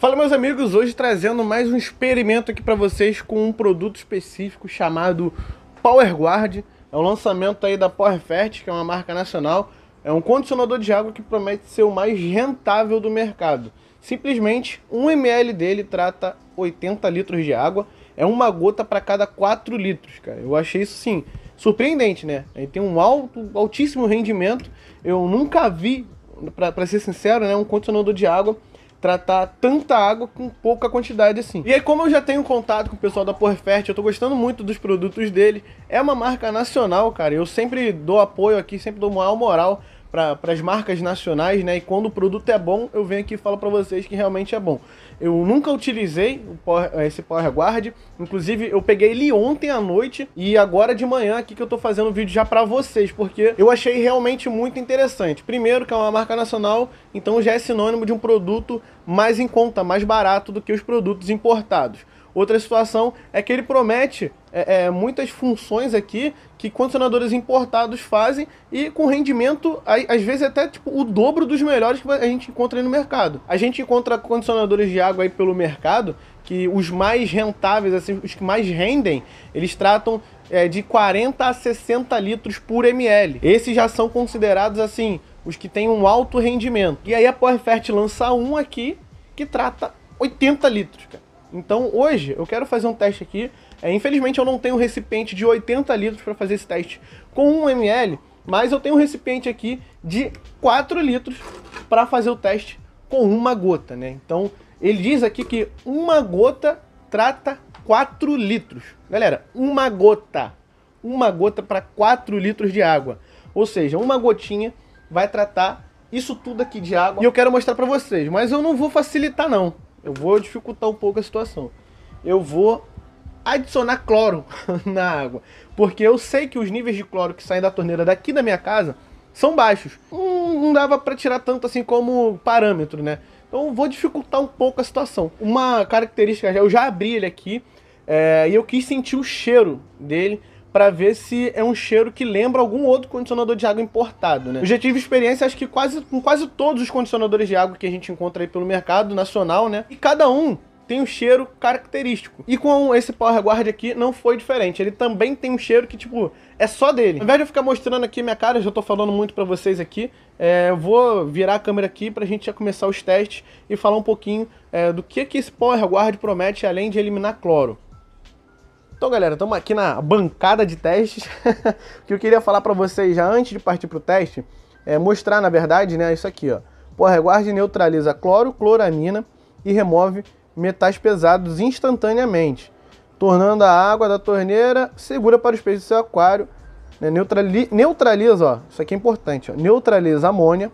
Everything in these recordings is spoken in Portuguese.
Fala meus amigos, hoje trazendo mais um experimento aqui para vocês com um produto específico chamado Power Guard. É um lançamento aí da Fert, que é uma marca nacional. É um condicionador de água que promete ser o mais rentável do mercado. Simplesmente 1 ml dele trata 80 litros de água. É uma gota para cada 4 litros, cara. Eu achei isso sim surpreendente, né? Ele tem um alto, altíssimo rendimento. Eu nunca vi, para ser sincero, né, um condicionador de água tratar tanta água com pouca quantidade assim. E aí, como eu já tenho contato com o pessoal da Porfert, eu tô gostando muito dos produtos dele. É uma marca nacional, cara. Eu sempre dou apoio aqui, sempre dou maior moral para as marcas nacionais, né? E quando o produto é bom, eu venho aqui e falo para vocês que realmente é bom. Eu nunca utilizei Power, eh, esse Power Guard, inclusive eu peguei ele ontem à noite e agora de manhã aqui que eu tô fazendo o vídeo já para vocês, porque eu achei realmente muito interessante. Primeiro que é uma marca nacional, então já é sinônimo de um produto mais em conta, mais barato do que os produtos importados. Outra situação é que ele promete é, é, muitas funções aqui que condicionadores importados fazem e com rendimento, às vezes, até tipo, o dobro dos melhores que a gente encontra aí no mercado. A gente encontra condicionadores de água aí pelo mercado que os mais rentáveis, assim, os que mais rendem, eles tratam é, de 40 a 60 litros por ml. Esses já são considerados assim os que têm um alto rendimento. E aí a PowerFert lança um aqui que trata 80 litros, cara. Então hoje eu quero fazer um teste aqui. É, infelizmente eu não tenho um recipiente de 80 litros para fazer esse teste com 1 ml, mas eu tenho um recipiente aqui de 4 litros para fazer o teste com uma gota, né? Então ele diz aqui que uma gota trata 4 litros. Galera, uma gota. Uma gota para 4 litros de água. Ou seja, uma gotinha vai tratar isso tudo aqui de água. E eu quero mostrar para vocês, mas eu não vou facilitar não. Eu vou dificultar um pouco a situação. Eu vou adicionar cloro na água, porque eu sei que os níveis de cloro que saem da torneira daqui da minha casa são baixos. Não, hum, não dava para tirar tanto assim como parâmetro, né? Então vou dificultar um pouco a situação. Uma característica, eu já abri ele aqui é, e eu quis sentir o cheiro dele para ver se é um cheiro que lembra algum outro condicionador de água importado, né? Eu já tive experiência, acho que quase, com quase todos os condicionadores de água que a gente encontra aí pelo mercado nacional, né? E cada um tem um cheiro característico. E com esse Power Guard aqui não foi diferente. Ele também tem um cheiro que, tipo, é só dele. Ao invés de eu ficar mostrando aqui minha cara, já tô falando muito para vocês aqui, é, vou virar a câmera aqui pra gente já começar os testes e falar um pouquinho é, do que, que esse Power Guard promete, além de eliminar cloro. Então, galera, estamos aqui na bancada de testes. que eu queria falar para vocês já antes de partir para o teste, é mostrar, na verdade, né, isso aqui, ó. Porreguard neutraliza cloro, cloramina e remove metais pesados instantaneamente, tornando a água da torneira segura para os peixes do seu aquário. Né, neutrali neutraliza, ó, isso aqui é importante, ó, neutraliza a amônia,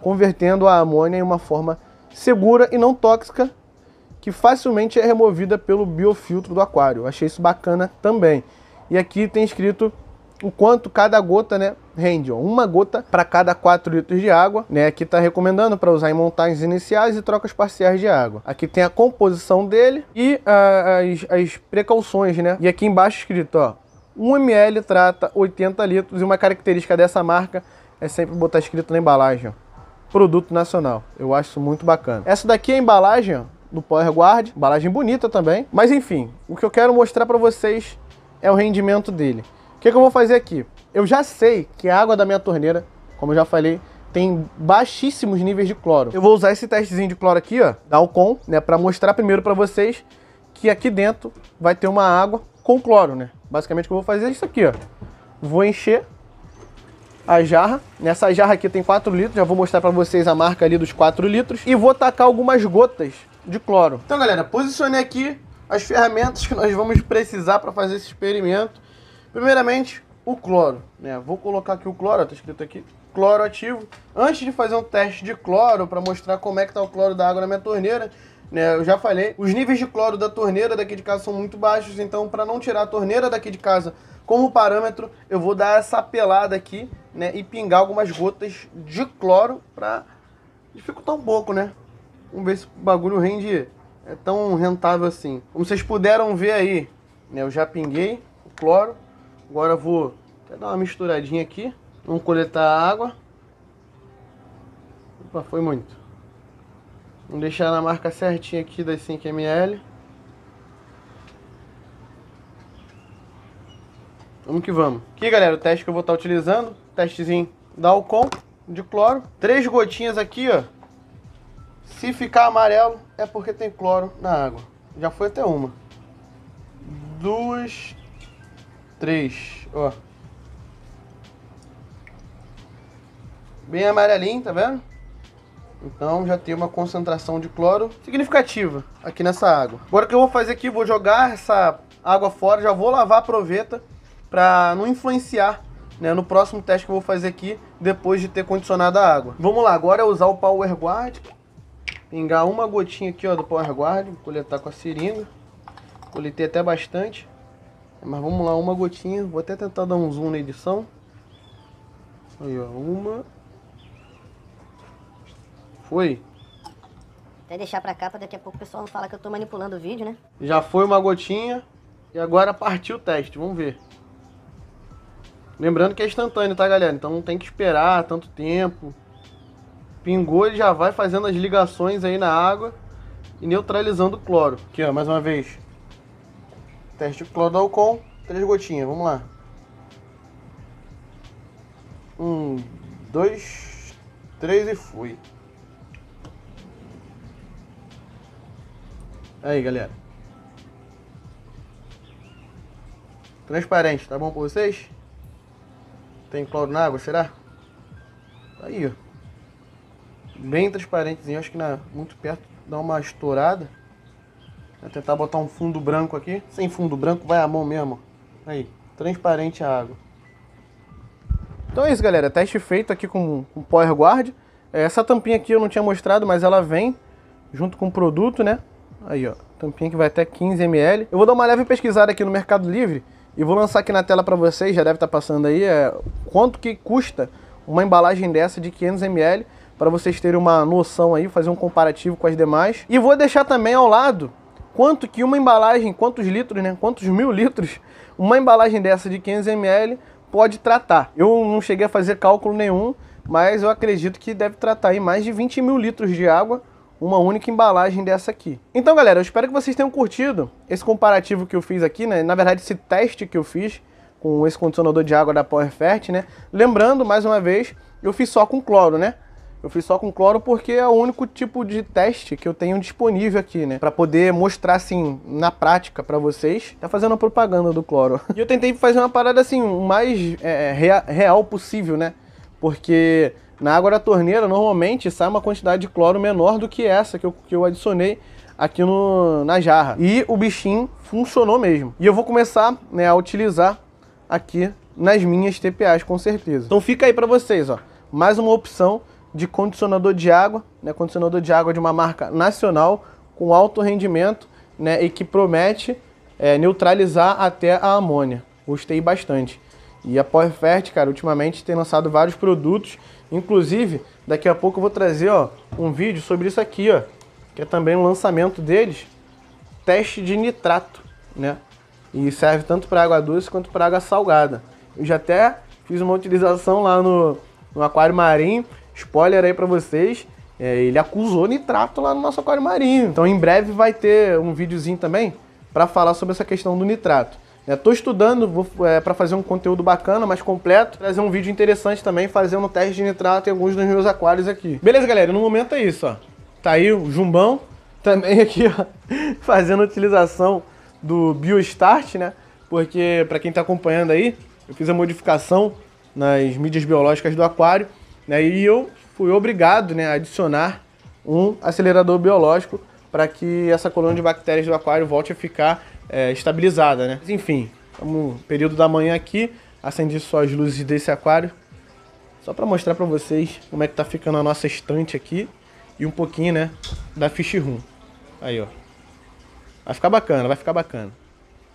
convertendo a amônia em uma forma segura e não tóxica que facilmente é removida pelo biofiltro do aquário. achei isso bacana também. E aqui tem escrito o quanto cada gota né, rende. Ó. Uma gota para cada 4 litros de água. Né? Aqui está recomendando para usar em montagens iniciais e trocas parciais de água. Aqui tem a composição dele e ah, as, as precauções. Né? E aqui embaixo escrito, ó, 1 ml trata 80 litros. E uma característica dessa marca é sempre botar escrito na embalagem. Ó, produto nacional. Eu acho isso muito bacana. Essa daqui é a embalagem. Ó, do Power Guard, embalagem bonita também. Mas enfim, o que eu quero mostrar para vocês é o rendimento dele. O que, que eu vou fazer aqui? Eu já sei que a água da minha torneira, como eu já falei, tem baixíssimos níveis de cloro. Eu vou usar esse testezinho de cloro aqui, ó, da Alcon, né, para mostrar primeiro para vocês que aqui dentro vai ter uma água com cloro, né? Basicamente o que eu vou fazer é isso aqui, ó. Vou encher a jarra. Nessa jarra aqui tem 4 litros, já vou mostrar para vocês a marca ali dos 4 litros e vou tacar algumas gotas de cloro. Então, galera, posicionei aqui as ferramentas que nós vamos precisar para fazer esse experimento. Primeiramente, o cloro. Né? Vou colocar aqui o cloro, está escrito aqui, cloro ativo. Antes de fazer um teste de cloro para mostrar como é que está o cloro da água na minha torneira, né, eu já falei, os níveis de cloro da torneira daqui de casa são muito baixos, então para não tirar a torneira daqui de casa como parâmetro, eu vou dar essa pelada aqui né, e pingar algumas gotas de cloro para dificultar um pouco, né? Vamos ver se o bagulho rende é tão rentável assim. Como vocês puderam ver aí, né? Eu já pinguei o cloro. Agora vou até dar uma misturadinha aqui. Vamos coletar a água. Opa, foi muito. Vamos deixar na marca certinha aqui das 5ml. Vamos que vamos. Aqui, galera, o teste que eu vou estar utilizando. Testezinho da Alcon de cloro. Três gotinhas aqui, ó. Se ficar amarelo, é porque tem cloro na água. Já foi até uma. Duas. Três. Ó. Bem amarelinho, tá vendo? Então já tem uma concentração de cloro significativa aqui nessa água. Agora o que eu vou fazer aqui, vou jogar essa água fora, já vou lavar a proveta para não influenciar né, no próximo teste que eu vou fazer aqui depois de ter condicionado a água. Vamos lá, agora é usar o Power Guard Pingar uma gotinha aqui, ó, do Power Guard. Coletar com a seringa. Coletei até bastante. Mas vamos lá, uma gotinha. Vou até tentar dar um zoom na edição. Aí, ó, uma. Foi. Até deixar pra cá, pra daqui a pouco o pessoal não falar que eu tô manipulando o vídeo, né? Já foi uma gotinha. E agora partiu o teste, vamos ver. Lembrando que é instantâneo, tá, galera? Então não tem que esperar tanto tempo. Pingou, ele já vai fazendo as ligações aí na água e neutralizando o cloro. Aqui, ó, mais uma vez. Teste de cloroalcol, três gotinhas, vamos lá. Um, dois, três e fui. Aí, galera. Transparente, tá bom pra vocês? Tem cloro na água, será? Aí, ó bem transparentezinho, acho que na, muito perto dá uma estourada. Vou tentar botar um fundo branco aqui. Sem fundo branco, vai a mão mesmo. Aí, transparente a água. Então é isso, galera. Teste feito aqui com, com Power Guard. É, essa tampinha aqui eu não tinha mostrado, mas ela vem junto com o produto, né? Aí, ó. Tampinha que vai até 15 ml. Eu vou dar uma leve pesquisada aqui no Mercado Livre e vou lançar aqui na tela para vocês, já deve estar tá passando aí, é, quanto que custa uma embalagem dessa de 500 ml para vocês terem uma noção aí, fazer um comparativo com as demais. E vou deixar também ao lado quanto que uma embalagem, quantos litros, né? Quantos mil litros uma embalagem dessa de 500 ml pode tratar. Eu não cheguei a fazer cálculo nenhum, mas eu acredito que deve tratar aí mais de 20 mil litros de água uma única embalagem dessa aqui. Então, galera, eu espero que vocês tenham curtido esse comparativo que eu fiz aqui, né? Na verdade, esse teste que eu fiz com esse condicionador de água da PowerFert, né? Lembrando, mais uma vez, eu fiz só com cloro, né? Eu fiz só com cloro porque é o único tipo de teste que eu tenho disponível aqui, né? Pra poder mostrar, assim, na prática pra vocês. Tá fazendo a propaganda do cloro. E eu tentei fazer uma parada, assim, o mais é, é, rea real possível, né? Porque na água da torneira, normalmente, sai uma quantidade de cloro menor do que essa que eu, que eu adicionei aqui no, na jarra. E o bichinho funcionou mesmo. E eu vou começar né, a utilizar aqui nas minhas TPAs, com certeza. Então fica aí pra vocês, ó. Mais uma opção de condicionador de água, né, condicionador de água de uma marca nacional com alto rendimento né, e que promete é, neutralizar até a amônia. Gostei bastante. E a PowerFert, cara, ultimamente tem lançado vários produtos. Inclusive, daqui a pouco eu vou trazer ó, um vídeo sobre isso aqui, ó, que é também um lançamento deles, teste de nitrato, né? E serve tanto para água doce quanto para água salgada. Eu já até fiz uma utilização lá no, no aquário marinho spoiler aí para vocês, é, ele acusou nitrato lá no nosso aquário marinho. Então em breve vai ter um videozinho também para falar sobre essa questão do nitrato. Estou é, estudando é, para fazer um conteúdo bacana, mais completo, trazer um vídeo interessante também, fazendo um teste de nitrato em alguns dos meus aquários aqui. Beleza, galera? No momento é isso, ó. Tá aí o Jumbão, também aqui, ó, fazendo utilização do BioStart, né? Porque, para quem está acompanhando aí, eu fiz a modificação nas mídias biológicas do aquário. Né? E eu fui obrigado né, a adicionar um acelerador biológico para que essa colônia de bactérias do aquário volte a ficar é, estabilizada. Né? enfim, estamos no período da manhã aqui, acendi só as luzes desse aquário, só para mostrar para vocês como é que está ficando a nossa estante aqui e um pouquinho né, da fish room. Aí, ó. Vai ficar bacana, vai ficar bacana.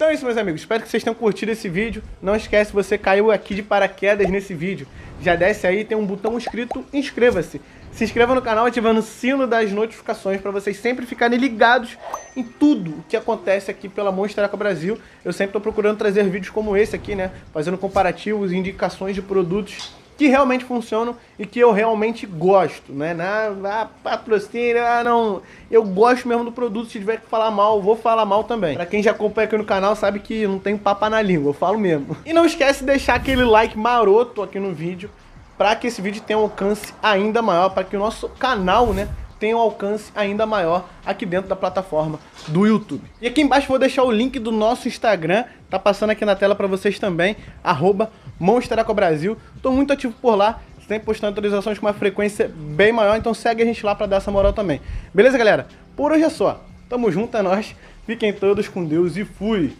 Então é isso, meus amigos. Espero que vocês tenham curtido esse vídeo. Não esquece, você caiu aqui de paraquedas nesse vídeo. Já desce aí, tem um botão escrito inscreva-se. Se inscreva no canal ativando o sino das notificações para vocês sempre ficarem ligados em tudo que acontece aqui pela Monsteraca Brasil. Eu sempre estou procurando trazer vídeos como esse aqui, né? Fazendo comparativos, indicações de produtos que realmente funcionam e que eu realmente gosto, né? Na, patrocínio, ah, não. Eu gosto mesmo do produto, se tiver que falar mal, vou falar mal também. Pra quem já acompanha aqui no canal sabe que não tem papa na língua, eu falo mesmo. E não esquece de deixar aquele like maroto aqui no vídeo para que esse vídeo tenha um alcance ainda maior, para que o nosso canal, né, tem um alcance ainda maior aqui dentro da plataforma do YouTube. E aqui embaixo vou deixar o link do nosso Instagram, tá passando aqui na tela para vocês também, arroba Brasil. Tô muito ativo por lá, sempre postando atualizações com uma frequência bem maior, então segue a gente lá para dar essa moral também. Beleza, galera? Por hoje é só. Tamo junto, é nós. Fiquem todos com Deus e fui!